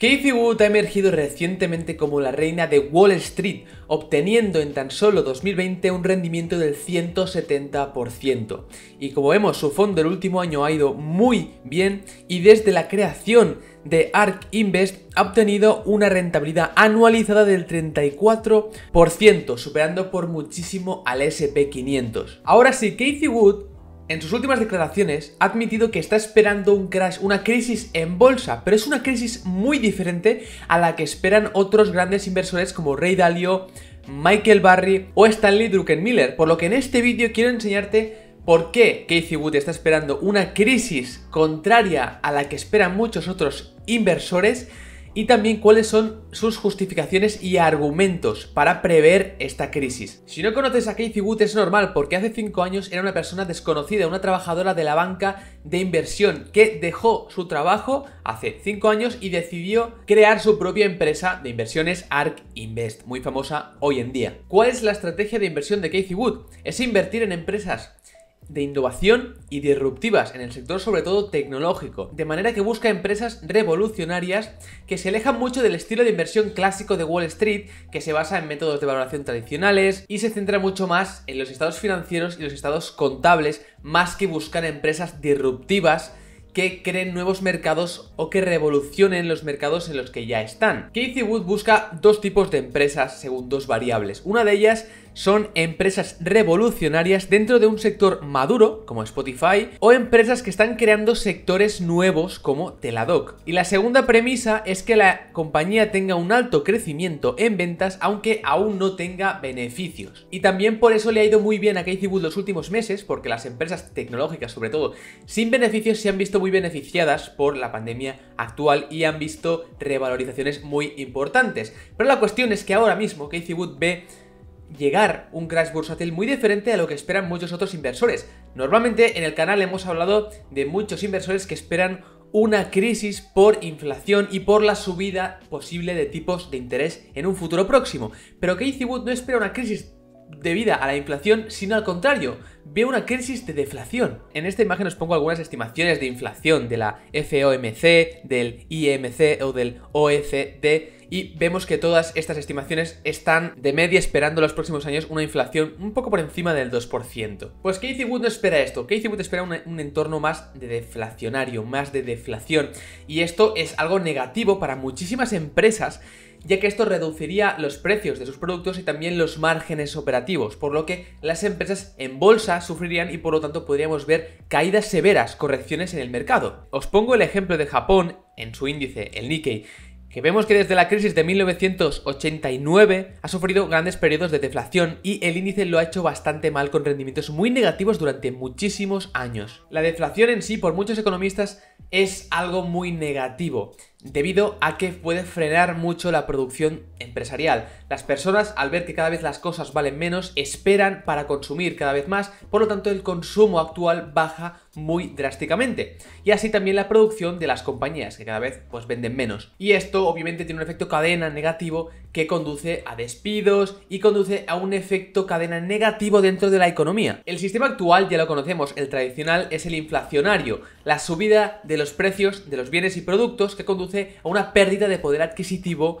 Casey Wood ha emergido recientemente como la reina de Wall Street, obteniendo en tan solo 2020 un rendimiento del 170%. Y como vemos, su fondo el último año ha ido muy bien y desde la creación de ARK Invest ha obtenido una rentabilidad anualizada del 34%, superando por muchísimo al SP500. Ahora sí, Casey Wood en sus últimas declaraciones ha admitido que está esperando un crash, una crisis en bolsa, pero es una crisis muy diferente a la que esperan otros grandes inversores como Ray Dalio, Michael Barry o Stanley Druckenmiller, por lo que en este vídeo quiero enseñarte ¿Por qué Casey Wood está esperando una crisis contraria a la que esperan muchos otros inversores? y también cuáles son sus justificaciones y argumentos para prever esta crisis. Si no conoces a Casey Wood es normal porque hace 5 años era una persona desconocida, una trabajadora de la banca de inversión que dejó su trabajo hace 5 años y decidió crear su propia empresa de inversiones ARK Invest, muy famosa hoy en día. ¿Cuál es la estrategia de inversión de Casey Wood? Es invertir en empresas de innovación y disruptivas en el sector sobre todo tecnológico, de manera que busca empresas revolucionarias que se alejan mucho del estilo de inversión clásico de Wall Street, que se basa en métodos de valoración tradicionales y se centra mucho más en los estados financieros y los estados contables, más que buscar empresas disruptivas que creen nuevos mercados o que revolucionen los mercados en los que ya están. Casey Wood busca dos tipos de empresas según dos variables. Una de ellas son empresas revolucionarias dentro de un sector maduro, como Spotify, o empresas que están creando sectores nuevos, como Teladoc. Y la segunda premisa es que la compañía tenga un alto crecimiento en ventas, aunque aún no tenga beneficios. Y también por eso le ha ido muy bien a Casey los últimos meses, porque las empresas tecnológicas, sobre todo, sin beneficios, se han visto muy beneficiadas por la pandemia actual y han visto revalorizaciones muy importantes. Pero la cuestión es que ahora mismo Casey Wood ve llegar un crash bursátil muy diferente a lo que esperan muchos otros inversores. Normalmente en el canal hemos hablado de muchos inversores que esperan una crisis por inflación y por la subida posible de tipos de interés en un futuro próximo. Pero Casey Wood no espera una crisis debida a la inflación, sino al contrario, ve una crisis de deflación. En esta imagen os pongo algunas estimaciones de inflación de la FOMC, del IMC o del OECD y vemos que todas estas estimaciones están de media esperando los próximos años una inflación un poco por encima del 2%. Pues qué Wood no espera esto, Casey Wood espera un, entorno más de deflacionario, más de deflación y esto es algo negativo para muchísimas empresas ya que esto reduciría los precios de sus productos y también los márgenes operativos, por lo que las empresas en bolsa sufrirían y por lo tanto podríamos ver caídas severas, correcciones en el mercado. Os pongo el ejemplo de Japón en su índice, el Nikkei, vemos que desde la crisis de 1989 ha sufrido grandes periodos de deflación y el índice lo ha hecho bastante mal con rendimientos muy negativos durante muchísimos años. La deflación en sí, por muchos economistas, es algo muy negativo debido a que puede frenar mucho la producción empresarial. Las personas, al ver que cada vez las cosas valen menos, esperan para consumir cada vez más, por lo tanto el consumo actual baja muy drásticamente. Y así también la producción de las compañías, que cada vez pues, venden menos. Y esto obviamente tiene un efecto cadena negativo que conduce a despidos y conduce a un efecto cadena negativo dentro de la economía. El sistema actual ya lo conocemos, el tradicional es el inflacionario, la subida de los precios de los bienes y productos que conduce a una pérdida de poder adquisitivo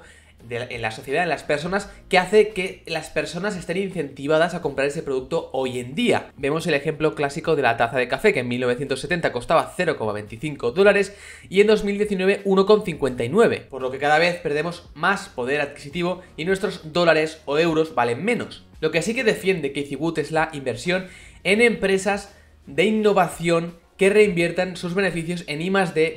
en la sociedad, en las personas, que hace que las personas estén incentivadas a comprar ese producto hoy en día. Vemos el ejemplo clásico de la taza de café, que en 1970 costaba 0,25 dólares y en 2019 1,59, por lo que cada vez perdemos más poder adquisitivo y nuestros dólares o euros valen menos. Lo que sí que defiende Casey Wood es la inversión en empresas de innovación que reinviertan sus beneficios en I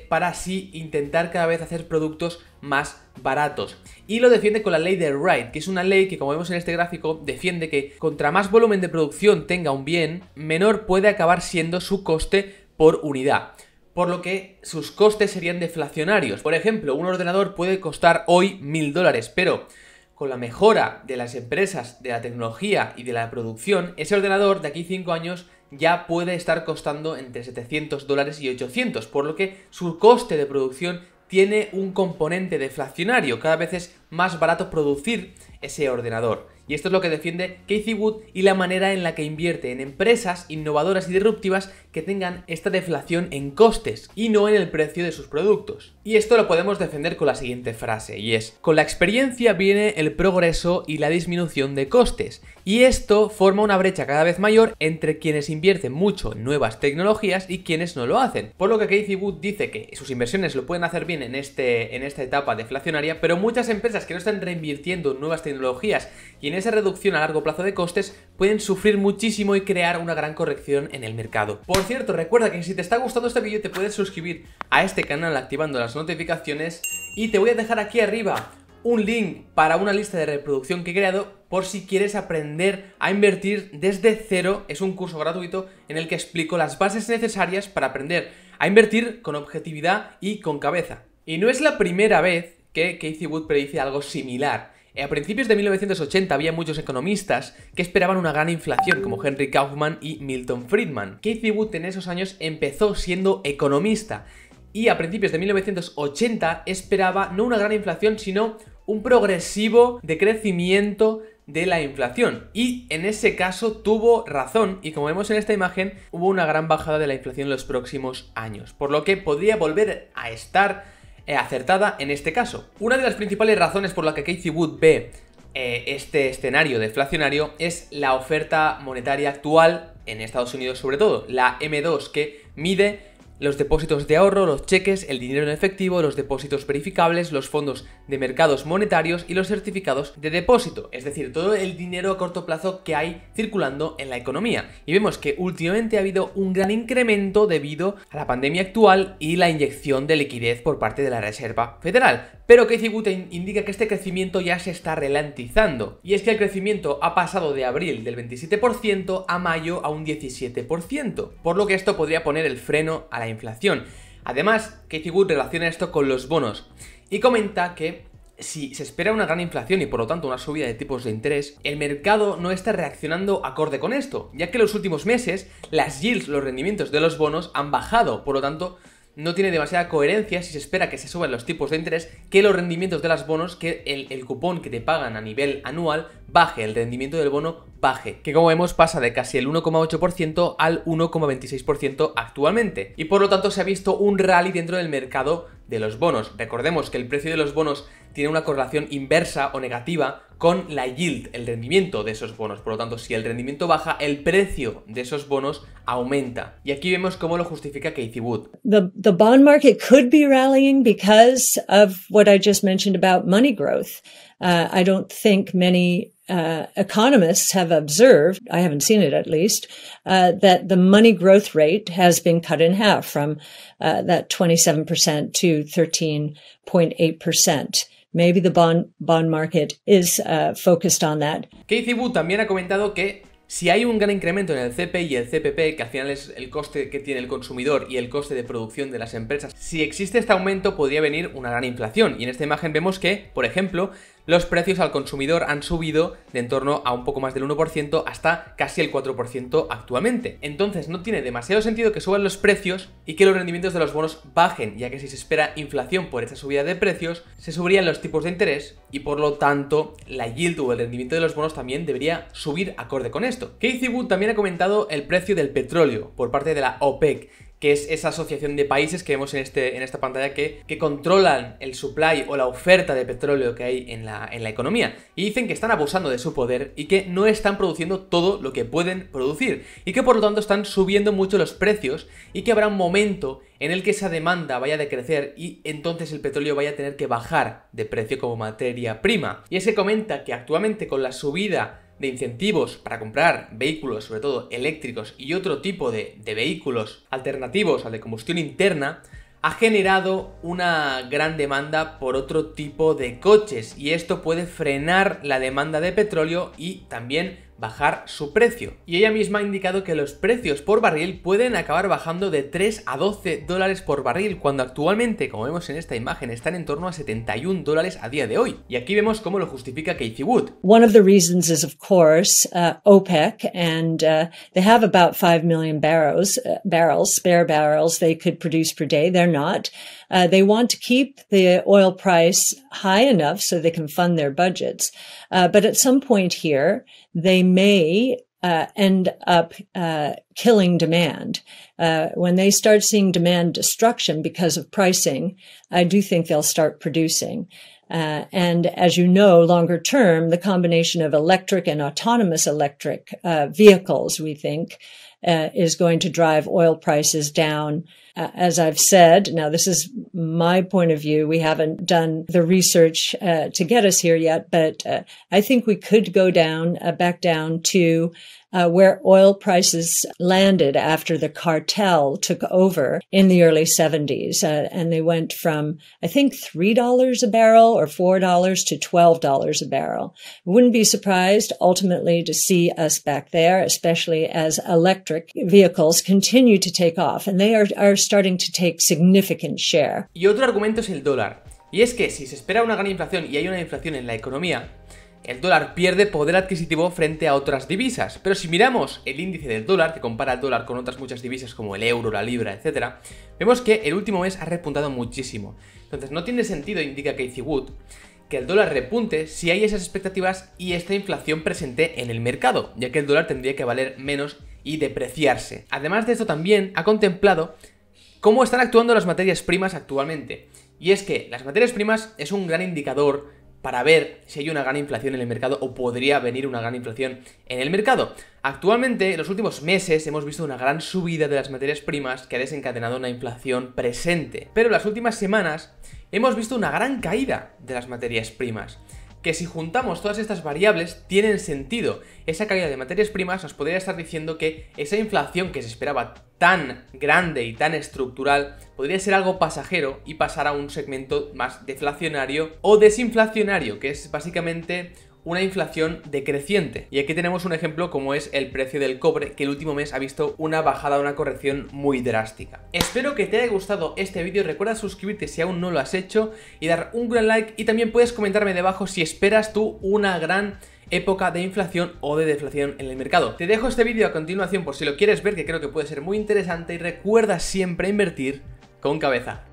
para así intentar cada vez hacer productos más baratos. Y lo defiende con la ley de Wright, que es una ley que como vemos en este gráfico defiende que contra más volumen de producción tenga un bien, menor puede acabar siendo su coste por unidad por lo que sus costes serían deflacionarios. Por ejemplo, un ordenador puede costar hoy mil dólares, pero con la mejora de las empresas, de la tecnología y de la producción, ese ordenador de aquí 5 años ya puede estar costando entre 700 dólares y 800, por lo que su coste de producción tiene un componente deflacionario, cada vez es más barato producir ese ordenador. Y esto es lo que defiende Casey Wood y la manera en la que invierte en empresas innovadoras y disruptivas que tengan esta deflación en costes y no en el precio de sus productos. Y esto lo podemos defender con la siguiente frase, y es, con la experiencia viene el progreso y la disminución de costes, y esto forma una brecha cada vez mayor entre quienes invierten mucho en nuevas tecnologías y quienes no lo hacen. Por lo que Casey Wood dice que sus inversiones lo pueden hacer bien en, este, en esta etapa deflacionaria, pero muchas empresas que no están reinvirtiendo en nuevas tecnologías y en esa reducción a largo plazo de costes pueden sufrir muchísimo y crear una gran corrección en el mercado. Por cierto, recuerda que si te está gustando este vídeo te puedes suscribir a este canal activando las notificaciones y te voy a dejar aquí arriba un link para una lista de reproducción que he creado por si quieres aprender a invertir desde cero. Es un curso gratuito en el que explico las bases necesarias para aprender a invertir con objetividad y con cabeza. Y no es la primera vez que Casey Wood predice algo similar. A principios de 1980 había muchos economistas que esperaban una gran inflación, como Henry Kaufman y Milton Friedman. Casey Wood en esos años empezó siendo economista y a principios de 1980 esperaba no una gran inflación, sino un progresivo decrecimiento de la inflación. Y en ese caso tuvo razón y como vemos en esta imagen hubo una gran bajada de la inflación en los próximos años, por lo que podría volver a estar eh, acertada en este caso. Una de las principales razones por la que Casey Wood ve eh, este escenario deflacionario es la oferta monetaria actual en Estados Unidos sobre todo, la M2 que mide los depósitos de ahorro, los cheques, el dinero en efectivo, los depósitos verificables, los fondos de mercados monetarios y los certificados de depósito, es decir, todo el dinero a corto plazo que hay circulando en la economía. Y vemos que últimamente ha habido un gran incremento debido a la pandemia actual y la inyección de liquidez por parte de la Reserva Federal pero Casey Wood indica que este crecimiento ya se está ralentizando, y es que el crecimiento ha pasado de abril del 27% a mayo a un 17%, por lo que esto podría poner el freno a la inflación. Además, que Wood relaciona esto con los bonos y comenta que si se espera una gran inflación y por lo tanto una subida de tipos de interés, el mercado no está reaccionando acorde con esto, ya que en los últimos meses las yields, los rendimientos de los bonos han bajado, por lo tanto no tiene demasiada coherencia si se espera que se suban los tipos de interés que los rendimientos de las bonos, que el, cupón que te pagan a nivel anual baje, el rendimiento del bono baje, que como vemos pasa de casi el 1,8% al 1,26% actualmente. Y por lo tanto se ha visto un rally dentro del mercado de los bonos. Recordemos que el precio de los bonos tiene una correlación inversa o negativa con la yield, el rendimiento de esos bonos. Por lo tanto, si el rendimiento baja, el precio de esos bonos aumenta. Y aquí vemos cómo lo justifica Casey Wood. The, the bond market could be rallying because of what I just mentioned about money growth. Uh, I don't think many Uh, economists have observed, I haven't seen it at least, uh, that the money growth rate has been cut in half from uh, that 27% to 13.8%. Maybe the bond, market is uh, focused on that. Casey también ha comentado que si hay un gran incremento en el CPI y el CPP, que al final es el coste que tiene el consumidor y el coste de producción de las empresas, si existe este aumento podría venir una gran inflación. Y en esta imagen vemos que, por ejemplo, los precios al consumidor han subido de en torno a un poco más del 1% hasta casi el 4% actualmente. Entonces no tiene demasiado sentido que suban los precios y que los rendimientos de los bonos bajen, ya que si se espera inflación por esta subida de precios, se subirían los tipos de interés y por lo tanto la yield o el rendimiento de los bonos también debería subir acorde con esto. Casey Wood también ha comentado el precio del petróleo por parte de la OPEC que es esa asociación de países que vemos en, este, en esta pantalla que, controlan el supply o la oferta de petróleo que hay en la, en la economía. Y dicen que están abusando de su poder y que no están produciendo todo lo que pueden producir. Y que por lo tanto están subiendo mucho los precios y que habrá un momento en el que esa demanda vaya a decrecer y entonces el petróleo vaya a tener que bajar de precio como materia prima. Y ese comenta que actualmente con la subida de incentivos para comprar vehículos, sobre todo eléctricos y otro tipo de, vehículos alternativos al de combustión interna, ha generado una gran demanda por otro tipo de coches y esto puede frenar la demanda de petróleo y también bajar su precio. Y ella misma ha indicado que los precios por barril pueden acabar bajando de 3 a 12 dólares por barril, cuando actualmente, como vemos en esta imagen, están en torno a 71 dólares a día de hoy. Y aquí vemos cómo lo justifica Casey Wood. One of the reasons is, of course, uh, OPEC, and uh, they have about 5 million barrels, uh, barrels, spare barrels they could produce per day. They're not. they want to keep the oil price high enough so they can fund their budgets. but at some point here, they may uh, end up uh, killing demand. Uh, when they start seeing demand destruction because of pricing, I do think they'll start producing. Uh, and as you know, longer term, the combination of electric and autonomous electric uh, vehicles, we think, uh, is going to drive oil prices down. Uh, as I've said, now this is my point of view. We haven't done the research uh, to get us here yet, but uh, I think we could go down, uh, back down to uh, where oil prices landed after the cartel took over in the early 70s. Uh, and they went from, I think, $3 a barrel or $4 to $12 a barrel. Wouldn't be surprised ultimately to see us back there, especially as electric vehicles continue to take off. And they are, are Y otro argumento es el dólar. Y es que si se espera una gran inflación y hay una inflación en la economía, el dólar pierde poder adquisitivo frente a otras divisas. Pero si miramos el índice del dólar, que compara el dólar con otras muchas divisas como el euro, la libra, etc., vemos que el último mes ha repuntado muchísimo. Entonces no tiene sentido, indica Casey Wood, que el dólar repunte si hay esas expectativas y esta inflación presente en el mercado, ya que el dólar tendría que valer menos y depreciarse. Además de esto también ha contemplado ¿Cómo están actuando las materias primas actualmente? Y es que las materias primas es un gran indicador para ver si hay una gran inflación en el mercado o podría venir una gran inflación en el mercado. Actualmente, en los últimos meses hemos visto una gran subida de las materias primas que ha desencadenado una inflación presente. Pero en las últimas semanas hemos visto una gran caída de las materias primas que si juntamos todas estas variables tienen sentido. Esa caída de materias primas nos podría estar diciendo que esa inflación que se esperaba tan grande y tan estructural podría ser algo pasajero y pasar a un segmento más deflacionario o desinflacionario, que es básicamente una inflación decreciente. Y aquí tenemos un ejemplo como es el precio del cobre, que el último mes ha visto una bajada, una corrección muy drástica. Espero que te haya gustado este vídeo, recuerda suscribirte si aún no lo has hecho y dar un gran like y también puedes comentarme debajo si esperas tú una gran época de inflación o de deflación en el mercado. Te dejo este vídeo a continuación por si lo quieres ver, que creo que puede ser muy interesante y recuerda siempre invertir con cabeza.